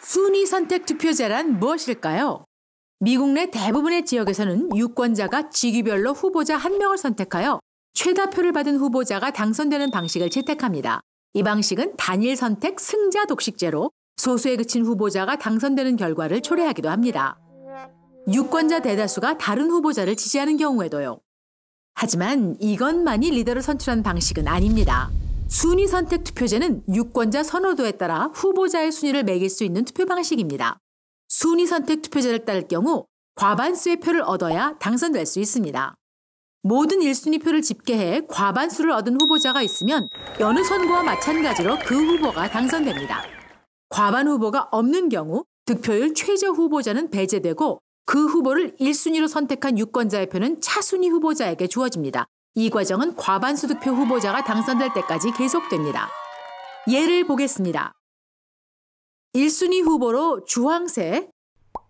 순위 선택 투표제란 무엇일까요? 미국 내 대부분의 지역에서는 유권자가 직위별로 후보자 한 명을 선택하여 최다 표를 받은 후보자가 당선되는 방식을 채택합니다. 이 방식은 단일 선택 승자 독식제로 소수에 그친 후보자가 당선되는 결과를 초래하기도 합니다. 유권자 대다수가 다른 후보자를 지지하는 경우에도요. 하지만 이것만이 리더를 선출하는 방식은 아닙니다. 순위 선택 투표제는 유권자 선호도에 따라 후보자의 순위를 매길 수 있는 투표 방식입니다. 순위 선택 투표제를 따를 경우 과반수의 표를 얻어야 당선될 수 있습니다. 모든 1순위 표를 집계해 과반수를 얻은 후보자가 있으면 여느 선거와 마찬가지로 그 후보가 당선됩니다. 과반 후보가 없는 경우 득표율 최저 후보자는 배제되고 그 후보를 1순위로 선택한 유권자의 표는 차순위 후보자에게 주어집니다. 이 과정은 과반수 득표 후보자가 당선될 때까지 계속됩니다. 예를 보겠습니다. 1순위 후보로 주황색,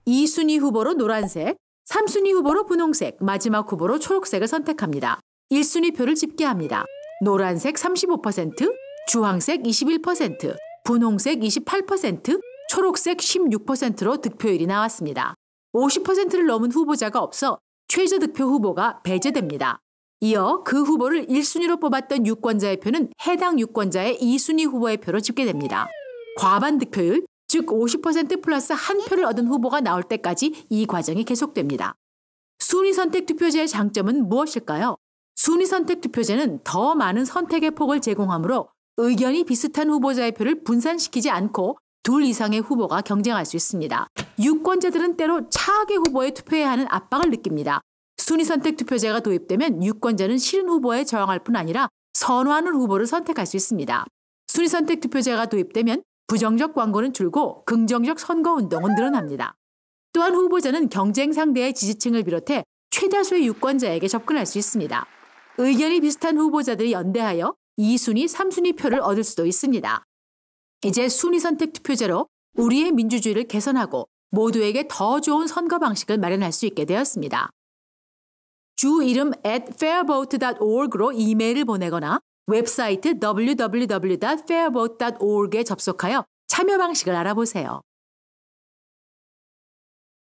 2순위 후보로 노란색, 3순위 후보로 분홍색, 마지막 후보로 초록색을 선택합니다. 1순위 표를 집계합니다. 노란색 35%, 주황색 21%, 분홍색 28%, 초록색 16%로 득표율이 나왔습니다. 50%를 넘은 후보자가 없어 최저 득표 후보가 배제됩니다. 이어 그 후보를 1순위로 뽑았던 유권자의 표는 해당 유권자의 2순위 후보의 표로 집계됩니다. 과반 득표율, 즉 50% 플러스 한 표를 얻은 후보가 나올 때까지 이 과정이 계속됩니다. 순위 선택 투표제의 장점은 무엇일까요? 순위 선택 투표제는 더 많은 선택의 폭을 제공하므로 의견이 비슷한 후보자의 표를 분산시키지 않고 둘 이상의 후보가 경쟁할 수 있습니다. 유권자들은 때로 차악의 후보에 투표해야 하는 압박을 느낍니다. 순위 선택 투표제가 도입되면 유권자는 실은 후보에 저항할 뿐 아니라 선호하는 후보를 선택할 수 있습니다. 순위 선택 투표제가 도입되면 부정적 광고는 줄고 긍정적 선거 운동은 늘어납니다. 또한 후보자는 경쟁 상대의 지지층을 비롯해 최다수의 유권자에게 접근할 수 있습니다. 의견이 비슷한 후보자들이 연대하여 2순위, 3순위 표를 얻을 수도 있습니다. 이제 순위 선택 투표제로 우리의 민주주의를 개선하고 모두에게 더 좋은 선거 방식을 마련할 수 있게 되었습니다. 주 이름 at fairboat.org로 이메일을 보내거나 웹사이트 www.fairboat.org에 접속하여 참여 방식을 알아보세요.